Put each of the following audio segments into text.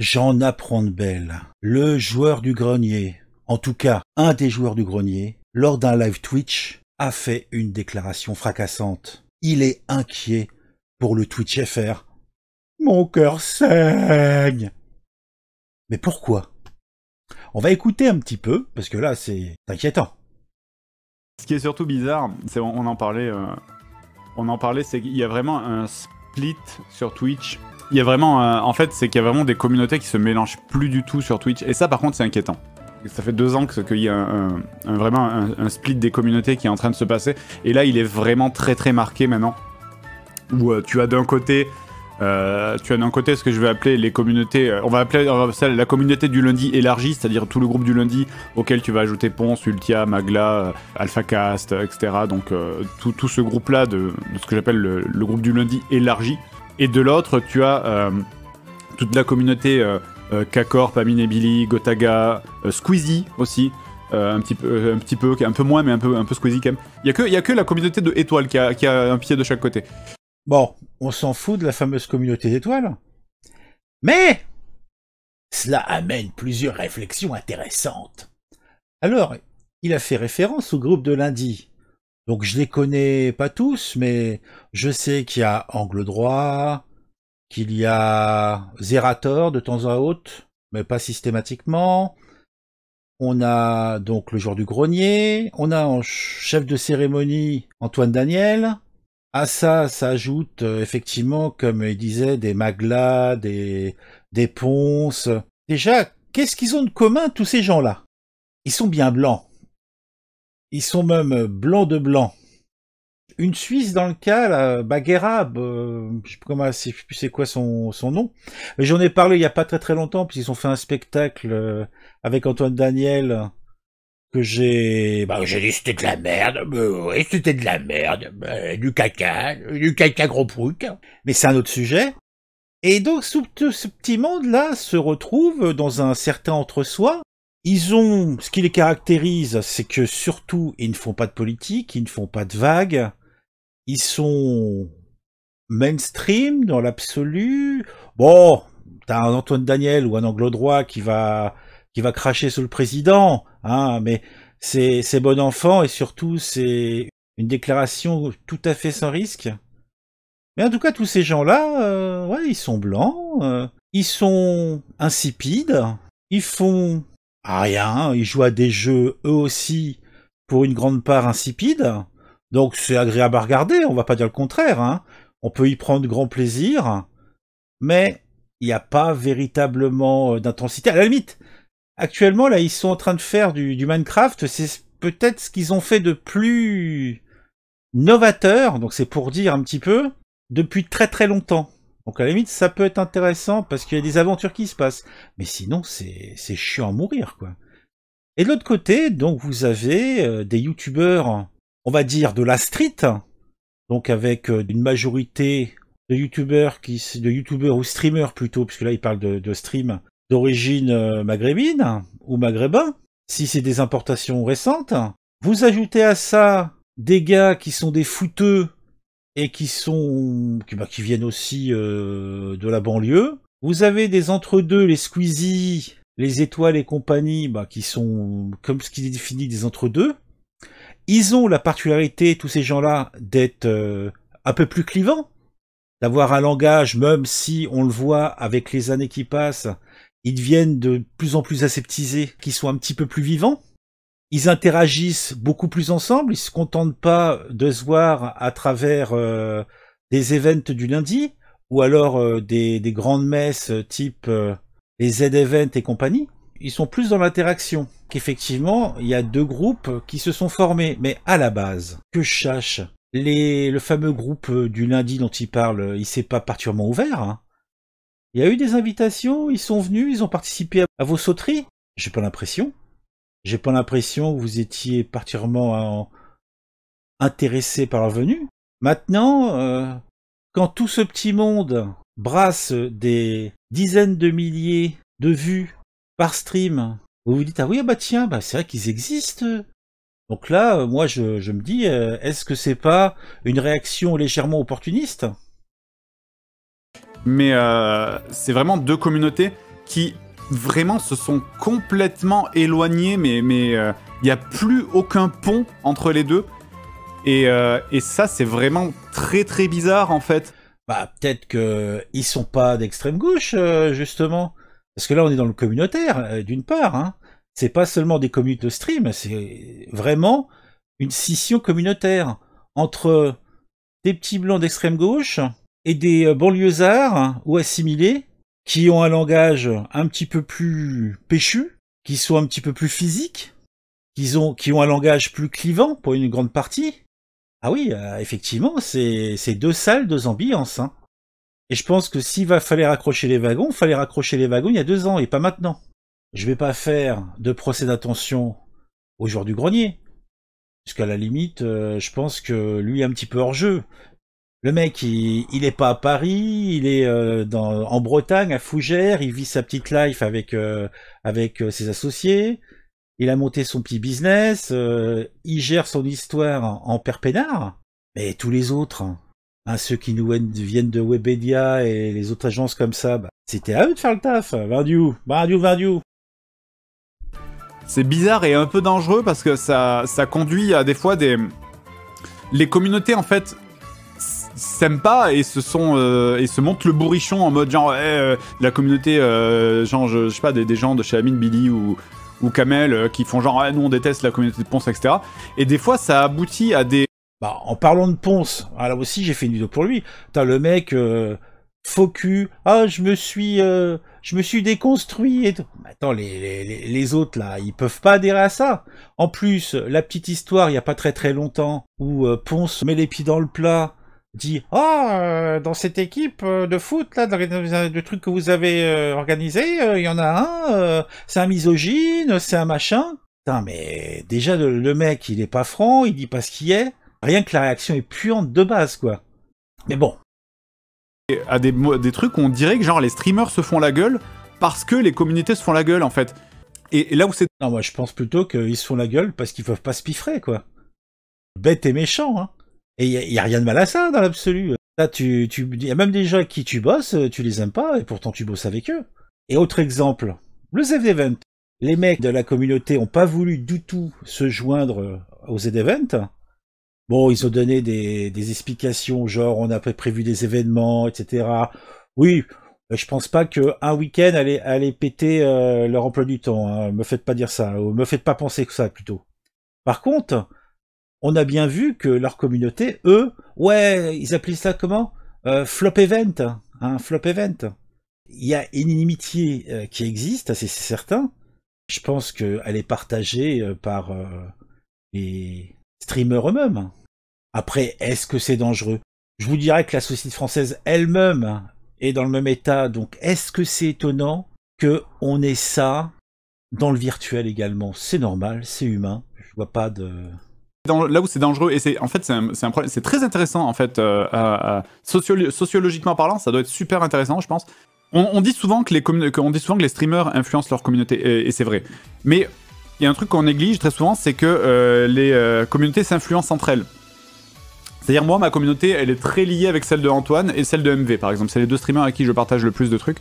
J'en apprends de Le joueur du grenier, en tout cas un des joueurs du grenier, lors d'un live Twitch, a fait une déclaration fracassante. Il est inquiet pour le Twitch FR. Mon cœur saigne. Mais pourquoi On va écouter un petit peu, parce que là, c'est inquiétant. Ce qui est surtout bizarre, c'est on en parlait, euh, on en parlait, c'est qu'il y a vraiment un split sur Twitch il y a vraiment, euh, en fait, c'est qu'il y a vraiment des communautés qui se mélangent plus du tout sur Twitch. Et ça, par contre, c'est inquiétant. Ça fait deux ans qu'il y a vraiment un, split des communautés qui est en train de se passer. Et là, il est vraiment très très marqué maintenant. Où euh, tu as d'un côté, euh, tu as d'un côté ce que je vais appeler les communautés. on va appeler ça la communauté du lundi élargie, c'est-à-dire tout le groupe du lundi auquel tu vas ajouter Ponce, Ultia, Magla, AlphaCast, etc. Donc tout, ce groupe-là de, ce que j'appelle le groupe du lundi élargi et de l'autre, tu as euh, toute la communauté euh, euh, K-Corp, Billy, Gotaga, Squeezie aussi. un petit peu, un petit peu, un peu moins, mais un peu, un peu quand même. Il y a que, que la communauté de étoiles qui a, qui a un pied de chaque côté. Bon, on s'en fout de la fameuse communauté d'étoiles, mais cela amène plusieurs réflexions intéressantes. Alors, il a fait référence au groupe de lundi. Donc je les connais pas tous, mais je sais qu'il y a Angle droit, qu'il y a Zerator de temps en autre, mais pas systématiquement. On a donc le joueur du grenier, on a en chef de cérémonie Antoine Daniel. À ça s'ajoute euh, effectivement, comme il disait, des Maglas, des, des Ponces. Déjà, qu'est-ce qu'ils ont de commun tous ces gens-là Ils sont bien blancs. Ils sont même euh, blancs de blanc. Une Suisse dans le cas, la Baguera, euh, je sais plus sais c'est quoi son, son nom, mais j'en ai parlé il y a pas très très longtemps ils ont fait un spectacle euh, avec Antoine Daniel que j'ai bah, j'ai dit c'était de la merde c'était de la merde ben, du caca du caca gros prout mais c'est un autre sujet et donc ce petit monde là se retrouve dans un certain entre-soi ils ont, ce qui les caractérise, c'est que surtout, ils ne font pas de politique, ils ne font pas de vagues, ils sont mainstream dans l'absolu. Bon, t'as un Antoine Daniel ou un anglo droit qui va, qui va cracher sur le président, hein, mais c'est, c'est bon enfant et surtout, c'est une déclaration tout à fait sans risque. Mais en tout cas, tous ces gens-là, euh, ouais, ils sont blancs, euh, ils sont insipides, ils font ah rien. Ils jouent à des jeux, eux aussi, pour une grande part insipides. Donc c'est agréable à regarder, on va pas dire le contraire. Hein. On peut y prendre grand plaisir, mais il n'y a pas véritablement euh, d'intensité. À la limite, actuellement, là, ils sont en train de faire du Minecraft. C'est peut-être ce qu'ils ont fait de plus novateur, donc c'est pour dire un petit peu, depuis très très longtemps. Donc à la limite, ça peut être intéressant parce qu'il y a des aventures qui se passent. Mais sinon, c'est chiant à mourir, quoi. Et de l'autre côté, donc vous avez euh, des youtubeurs, on va dire de la street, donc avec euh, une majorité de youtubeurs qui de youtubeurs ou streamers plutôt, puisque là ils parle de, stream d'origine euh, maghrébine ou maghrébin, si c'est des importations récentes. Vous ajoutez à ça des gars qui sont des fouteux et qui sont qui, bah, viennent aussi euh, de la banlieue. Vous avez des entre-deux, les Squeezie, les Étoiles et compagnie, bah, qui sont comme ce qui est défini des entre-deux. Ils ont la particularité, tous ces gens-là, d'être euh, un peu plus clivants, d'avoir un langage, même si on le voit avec les années qui passent, ils deviennent de plus en plus aseptisés, qu'ils soient un petit peu plus vivants ils interagissent beaucoup plus ensemble, ils se contentent pas de se voir à travers euh, des events du lundi ou alors euh, des, grandes messes euh, type les Z-events et compagnie. Ils sont plus dans l'interaction. Qu'effectivement, il y a deux groupes qui se sont formés, mais à la base, que je cherche, les, le fameux groupe du lundi dont il parle, il s'est pas particulièrement ouvert. Hein. Il y a eu des invitations, ils sont venus, ils ont participé à vos sauteries, j'ai pas l'impression. J'ai pas l'impression que vous étiez particulièrement euh, intéressé par leur venue. Maintenant, euh, quand tout ce petit monde brasse des dizaines de milliers de vues par stream, vous vous dites ah oui ah bah tiens bah c'est vrai qu'ils existent. Donc là, moi je, me dis, euh, est-ce que c'est pas une réaction légèrement opportuniste Mais c'est vraiment deux communautés qui vraiment se sont complètement éloignés, mais mais euh, il n'y a plus aucun pont entre les deux. Euh, et, ça, c'est vraiment très très bizarre en fait. Bah peut-être que ils sont pas d'extrême gauche euh, justement, parce que là on est dans le communautaire d'une part. Hein. C'est pas seulement des communautés de stream, c'est vraiment une scission communautaire entre des petits blancs d'extrême gauche et des banlieusards hein, ou assimilés qui ont un langage un petit peu plus péchu, qui sont un petit peu plus physiques, qui ont, qui ont un langage plus clivant pour une grande partie. Ah oui, euh, effectivement, c'est deux salles, deux ambiances. Hein. Et je pense que s'il va fallait raccrocher les wagons, il fallait raccrocher les wagons il y a deux ans et pas maintenant. Je vais pas faire de procès d'attention au joueur du grenier. puisqu'à la limite, euh, je pense que lui est un petit peu hors jeu. Le mec, il, n'est est pas à Paris, il est euh, en Bretagne, à Fougères, il vit sa petite life avec, euh, avec euh, ses associés, il a monté son petit business, il gère son histoire en, perpénard. Mais tous les autres, hein, ceux qui nous viennent de Webedia et les autres agences comme ça, bah, c'était à eux de faire le taf, Vindiou, C'est bizarre et un peu dangereux parce que ça, ça conduit à des fois des... Les communautés, en fait, s'aiment pas et se sont euh, et se montent le bourrichon en mode genre euh, la communauté euh, genre je, sais pas des, gens de chez Amine Billy ou ou Kamel qui font genre ah, nous on déteste la communauté de Ponce etc et des fois ça aboutit à des bah, en parlant de Ponce ah, là aussi j'ai fait une vidéo pour lui t'as le mec faux cul ah je me suis je me suis déconstruit et tout. Attends, les, les, les, autres là, ils peuvent pas adhérer à ça. En plus, la petite histoire, il y a pas très très longtemps, où Ponce met les pieds dans le plat dit oh dans cette équipe euh, de foot là de les, euh, trucs que vous avez organisé il y en a un c'est un misogyne c'est un machin Putain, mais déjà le, mec il est pas franc il dit pas ce qu'il est rien que la réaction est puante de base quoi mais bon à des, des trucs on dirait que genre les streamers se font la gueule parce que les communautés se font la gueule en fait et, là où c'est non moi je pense plutôt qu'ils se font la gueule parce qu'ils peuvent pas se piffrer quoi bête et méchant hein et il n'y a, rien de mal à ça dans l'absolu. Là, tu, tu, y a même des gens qui tu bosses, euh, tu les aimes pas, et pourtant tu bosses avec eux. Et autre exemple, le Z Event. Les mecs de la communauté n'ont pas voulu du tout se joindre euh, au Event. Bon, ils ont donné des, explications, genre on a prévu des événements, etc. Oui, je pense pas qu'un week-end allait, allait péter euh, leur emploi du temps. Hein. Me faites pas dire ça, me faites pas penser que ça plutôt. Par contre, on a bien vu que leur communauté, eux, ouais, ils appelaient ça comment euh, Flop event, hein, flop event. Il y a une inimitié euh, qui existe, c'est certain. Je pense qu'elle est partagée euh, par les streamers eux-mêmes. Après, est-ce que c'est dangereux Je vous dirais que la société française elle-même est dans le même état, donc est-ce que c'est étonnant que on ait ça dans le virtuel également C'est normal, c'est humain. Je vois pas de là où c'est dangereux, et c'est en fait c'est un, problème, c'est très intéressant en fait, euh, sociologiquement parlant, ça doit être super intéressant, je pense. On, dit souvent que les on dit souvent que les streamers influencent leur communauté, et, c'est vrai. Mais il y a un truc qu'on néglige très souvent, c'est que euh, les euh, communautés s'influencent entre elles. C'est-à-dire moi, ma communauté, elle est très liée avec celle de Antoine et celle de MV, par exemple. C'est les deux streamers à qui je partage le plus de trucs.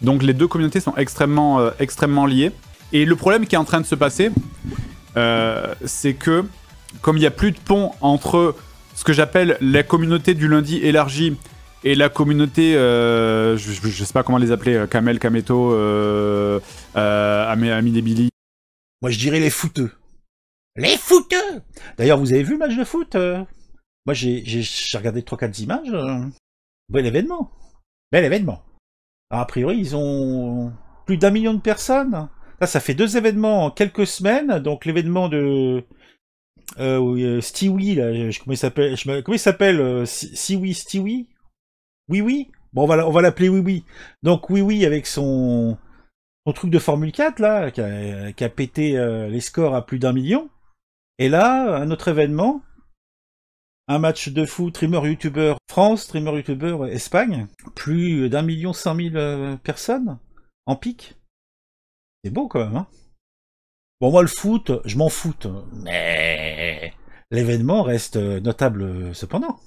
Donc les deux communautés sont extrêmement, extrêmement liées. Et le problème qui est en train de se passer, c'est que comme il n'y a plus de pont entre ce que j'appelle la communauté du lundi élargie et la communauté, euh, je, ne sais pas comment les appeler, euh, Kamel, Kameto, euh, euh Billy. Moi je dirais les fouteux. Les fouteux D'ailleurs, vous avez vu le match de foot euh Moi j'ai regardé 3-4 images. Bel événement. Bel événement. a priori, ils ont plus d'un million de personnes. Là, ça fait deux événements en quelques semaines. Donc l'événement de, euh, euh Stewie, là, je, comment il s'appelle Comment il s'appelle euh, Stewie, Stewie Oui, oui Bon, on va, l'appeler Oui, oui. Donc, Oui, oui, avec son, son truc de Formule 4, là, qui a, qui a pété euh, les scores à plus d'un million. Et là, un autre événement, un match de fou, streamer youtubeur France, streamer youtubeur Espagne, plus d'un million cent mille personnes en pic. C'est beau quand même, hein Bon, moi, le foot, je m'en fous, mais l'événement reste notable cependant.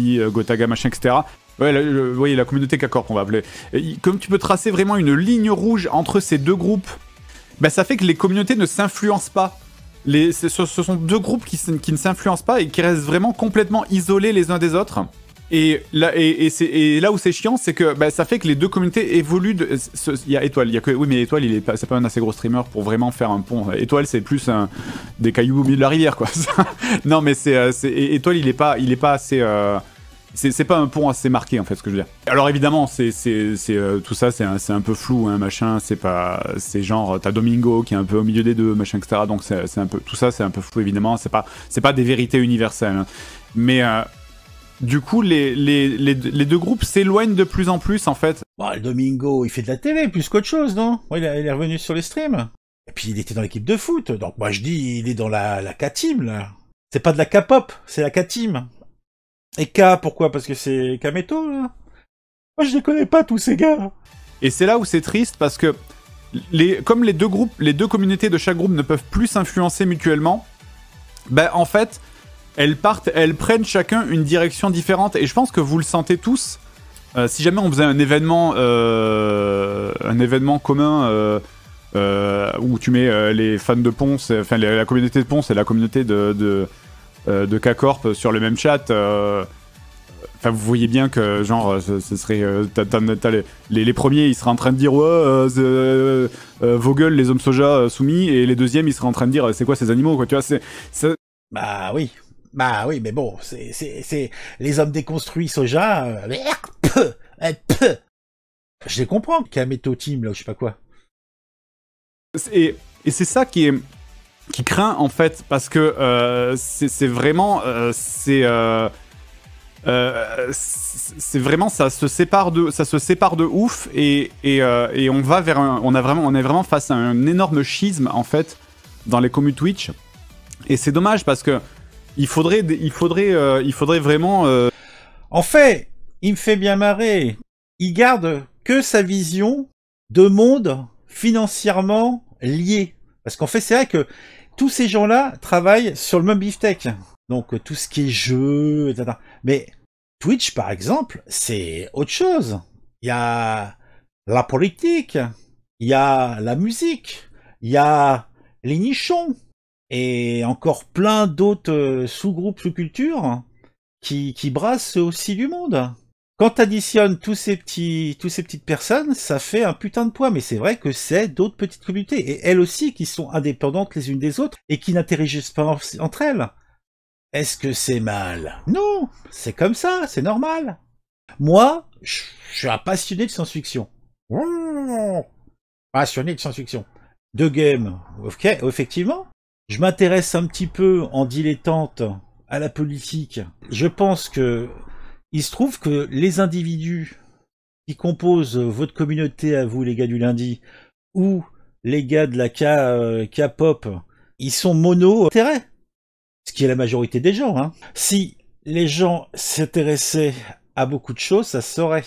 Euh, Gotaga, machin, etc. Ouais, la, communauté k on va comme tu peux tracer vraiment une ligne rouge entre ces deux groupes, bah, ça fait que les communautés ne s'influencent pas. ce, sont deux groupes qui ne s'influencent pas et qui restent vraiment complètement isolés les uns des autres. Et là, et, et, là où c'est chiant, c'est que bah, ça fait que les deux communautés évoluent. Il y a Étoile, y a que, oui, mais Étoile, il est pas, c'est pas un assez gros streamer pour vraiment faire un pont. Étoile, c'est plus un, des cailloux au milieu de la rivière, quoi. non, mais c'est, euh, Étoile, il est pas, il est pas assez. Euh, c'est pas un pont assez marqué en fait ce que je veux dire. Alors évidemment c'est euh, tout ça c'est un, un, peu flou hein, machin c'est pas c'est genre t'as Domingo qui est un peu au milieu des deux machin etc donc c'est un peu tout ça c'est un peu flou évidemment c'est pas c'est pas des vérités universelles hein. mais du coup, les, les, les, deux groupes s'éloignent de plus en plus, en fait. Bah, le Domingo, il fait de la télé plus qu'autre chose, non il, est revenu sur les streams. Et puis, il était dans l'équipe de foot. Donc, moi, je dis, il est dans la, la K-Team, là. C'est pas de la K-Pop, c'est la K-Team. Et K, pourquoi Parce que c'est Kameto, là Moi, je les connais pas, tous ces gars. Et c'est là où c'est triste, parce que les, comme les deux groupes, les deux communautés de chaque groupe ne peuvent plus s'influencer mutuellement, ben, en fait, elles partent, elles prennent chacun une direction différente. Et je pense que vous le sentez tous. Euh, si jamais on faisait un événement, euh, un événement commun euh, où tu mets les fans de Ponce, enfin la communauté de Ponce et la communauté de, de, K-Corp sur le même chat, Enfin, vous voyez bien que, genre, ce, serait. les, premiers, ils seraient en train de dire Vos gueules, les hommes soja soumis, et les deuxièmes, ils seraient en train de dire C'est quoi ces animaux, quoi, tu vois c'est, Bah oui. Bah oui, mais bon, c'est, les hommes déconstruits soja. j'ai euh, eh, je les comprends, Kameto Team, là, je sais pas quoi. Et, et c'est ça qui est qui craint en fait parce que euh, c'est, vraiment euh, c'est c'est vraiment ça se sépare de ça se sépare de ouf et, et, on va vers on a vraiment on est vraiment face à un énorme schisme en fait dans les communes Twitch et c'est dommage parce que il faudrait, il faudrait, euh, il faudrait vraiment. Euh, en fait, il me fait bien marrer. Il garde que sa vision de monde financièrement lié. Parce qu'en fait, c'est vrai que tous ces gens-là travaillent sur le même beefsteak. Donc euh, tout ce qui est jeu, etc. Mais Twitch, par exemple, c'est autre chose. Il y a la politique, il y a la musique, il y a les nichons, et encore plein d'autres euh, sous-groupes, sous-cultures qui, brassent aussi du monde. Quand t'additionnes tous ces petits, tous ces petites personnes, ça fait un putain de poids. Mais c'est vrai que c'est d'autres petites communautés et elles aussi qui sont indépendantes les unes des autres et qui n'interagissent pas entre elles. Est-ce que c'est mal Non, c'est comme ça, c'est normal. Moi, je suis un passionné de science-fiction. Mmh. passionné de science-fiction. De game, ok, effectivement. Je m'intéresse un petit peu en dilettante à la politique. Je pense que il se trouve que les individus qui composent votre communauté à vous, les gars du lundi, ou les gars de la euh, K-pop, ils sont mono-intérêt. Ce qui est la majorité des gens. Hein. Si les gens s'intéressaient à beaucoup de choses, ça serait.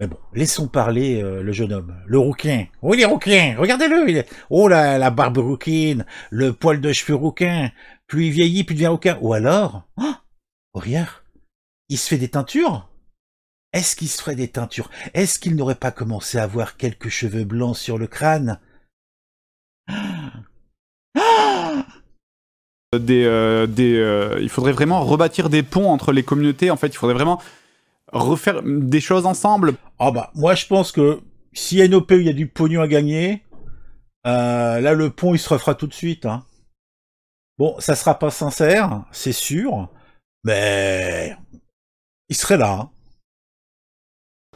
Mais bon, laissons parler euh, le jeune homme, le rouquin. Oh, il est rouquin, regardez-le. Est... Oh, la, la barbe rouquine, le poil de cheveux rouquin. Plus il vieillit, plus il devient rouquin. Ou alors, oh, rire, il se fait des teintures Est-ce qu'il se ferait des teintures Est-ce qu'il n'aurait pas commencé à avoir quelques cheveux blancs sur le crâne des, euh, des euh, il faudrait vraiment rebâtir des ponts entre les communautés. En fait, il faudrait vraiment refaire des choses ensemble Ah bah, moi je pense que s'il y a une OP où il y a du pognon à gagner, euh, là le pont il se refera tout de suite. Hein. Bon, ça sera pas sincère, c'est sûr, mais il serait là. Hein.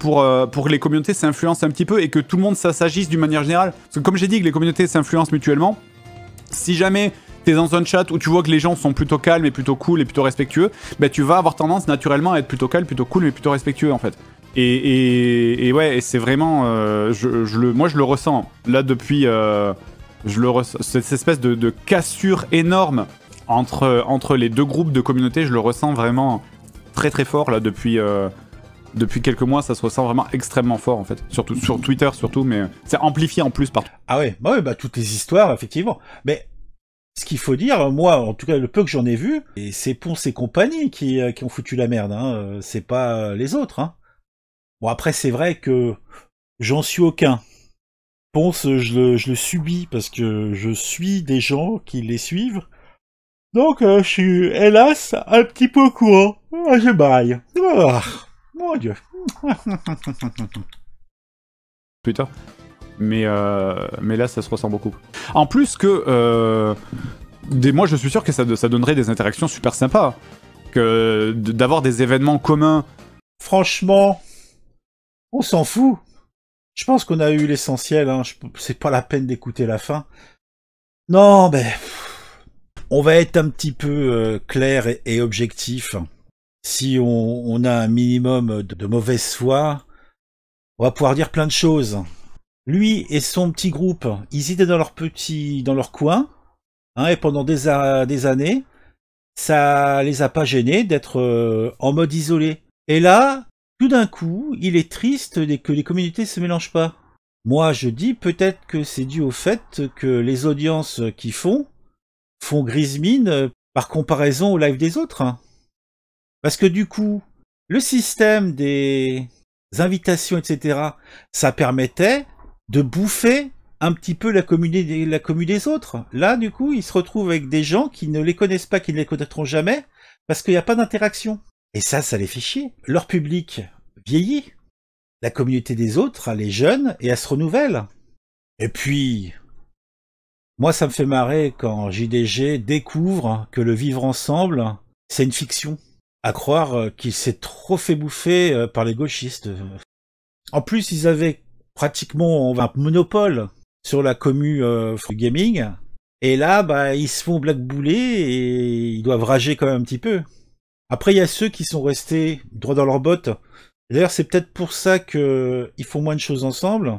Pour, euh, pour que les communautés s'influencent un petit peu et que tout le monde s'agisse d'une manière générale. Parce que comme j'ai dit que les communautés s'influencent mutuellement, si jamais t'es dans un chat où tu vois que les gens sont plutôt calmes et plutôt cool et plutôt respectueux, bah tu vas avoir tendance naturellement à être plutôt calme, plutôt cool mais plutôt respectueux en fait. Et, ouais, et c'est vraiment, euh, je, le, moi je le ressens là depuis, euh, je le cette espèce de, cassure énorme entre entre les deux groupes de communautés, je le ressens vraiment très très fort là depuis. Euh, depuis quelques mois, ça se ressent vraiment extrêmement fort en fait, surtout sur Twitter surtout, mais c'est amplifié en plus partout. Ah ouais, bah ouais, bah toutes les histoires effectivement. Mais ce qu'il faut dire, moi, en tout cas, le peu que j'en ai vu, c'est Ponce et compagnie qui, euh, qui ont foutu la merde, hein. Euh, c'est pas euh, les autres. Hein. Bon, après, c'est vrai que j'en suis aucun. Ponce, je le, je le, subis parce que je suis des gens qui les suivent. Donc, je suis, hélas, un petit peu au courant. Ah, je baille. Oh, mon Dieu. Putain. Mais, euh, mais là, ça se ressent beaucoup. En plus que... Euh, moi, je suis sûr que ça, donnerait des interactions super sympas. Que d'avoir des événements communs. Franchement, on s'en fout. Je pense qu'on a eu l'essentiel. Hein. C'est pas la peine d'écouter la fin. Non, mais... Ben, on va être un petit peu euh, clair et, objectif. Si on, a un minimum de mauvaise foi, on va pouvoir dire plein de choses. Lui et son petit groupe, ils étaient dans leur petit, dans leur coin, hein, et pendant des, des années, ça les a pas gênés d'être euh, en mode isolé. Et là, tout d'un coup, il est triste que les communautés se mélangent pas. Moi, je dis peut-être que c'est dû au fait que les audiences qui font font grise mine euh, par comparaison au live des autres. Hein. Parce que du coup, le système des invitations, etc., ça permettait de bouffer un petit peu la communauté, la commune des autres. Là, du coup, ils se retrouvent avec des gens qui ne les connaissent pas, qui ne les connaîtront jamais, parce qu'il n'y a pas d'interaction. Et ça, ça les fait chier. Leur public vieillit. La communauté des autres, elle est jeune et elle se renouvelle. Et puis, moi, ça me fait marrer quand JDG découvre que le vivre ensemble, c'est une fiction. À croire euh, qu'il s'est trop fait bouffer euh, par les gauchistes. En plus, ils avaient pratiquement on va, un monopole sur la commu euh, gaming. Et là, bah, ils se font blackbouler et ils doivent rager quand même un petit peu. Après, il y a ceux qui sont restés droit dans leurs bottes. D'ailleurs, c'est peut-être pour ça qu'ils font moins de choses ensemble.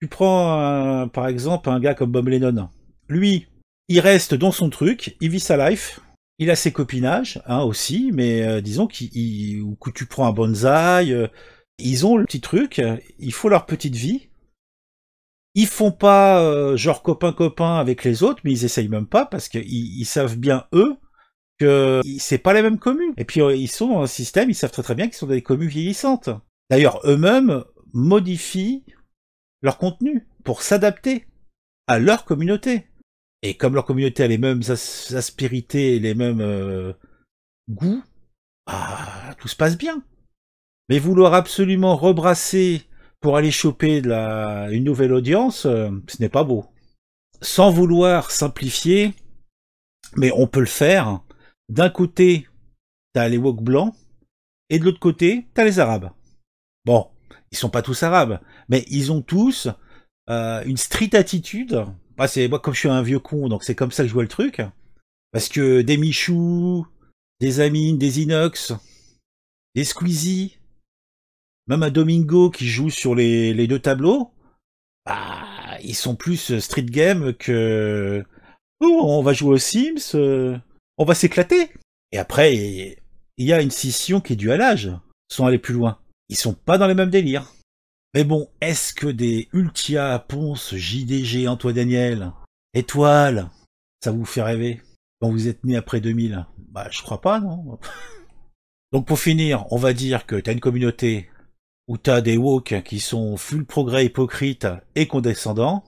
Tu prends, par exemple, un gars comme Bob Lennon. Lui, il reste dans son truc, il vit sa life, il a ses copinages hein, aussi, mais euh, disons qu'il, ou que tu prends un bonsaï, euh, ils ont le petit truc, ils font leur petite vie. Ils font pas euh, genre copain-copain avec les autres, mais ils essayent même pas parce qu'ils savent bien eux que c'est pas les mêmes communes. Et puis euh, ils sont dans un système, ils savent très très bien qu'ils sont dans des communes vieillissantes. D'ailleurs, eux-mêmes modifient leur contenu pour s'adapter à leur communauté. Et comme leur communauté a les mêmes aspérités et les mêmes euh, goûts, ah, tout se passe bien. Mais vouloir absolument rebrasser pour aller choper une nouvelle audience, euh, ce n'est pas beau. Sans vouloir simplifier, mais on peut le faire. D'un côté, t'as les wok blancs, et de l'autre côté, t'as les arabes. Bon, ils sont pas tous arabes, mais ils ont tous euh, une street attitude. Bah, c'est moi comme je suis un vieux con, donc c'est comme ça que je vois le truc. Parce que des Michou, des Amines, des Inox, des Squeezie, même à Domingo qui joue sur les, deux tableaux, bah, ils sont plus euh, street game que oh, on va jouer aux Sims, euh, on va s'éclater. Et après, il y a une scission qui est due à l'âge. Ils sont allés plus loin. Ils sont pas dans les mêmes délires. Mais bon, est-ce que des Ultia, Ponce, JDG, Antoine Daniel, Étoile, ça vous fait rêver quand vous êtes né après 2000 Bah, je crois pas, non Donc pour finir, on va dire que tu as une communauté où t'as des woke qui sont full progrès hypocrites et condescendants,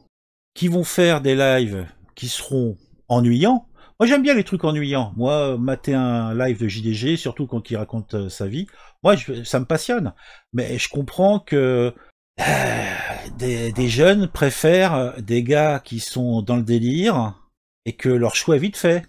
qui vont faire des lives qui seront ennuyants. Moi j'aime bien les trucs ennuyants. Moi, mater un live de JDG, surtout quand il raconte euh, sa vie, moi ça me passionne. Mais je comprends que euh, des, jeunes préfèrent des gars qui sont dans le délire et que leur choix est vite fait.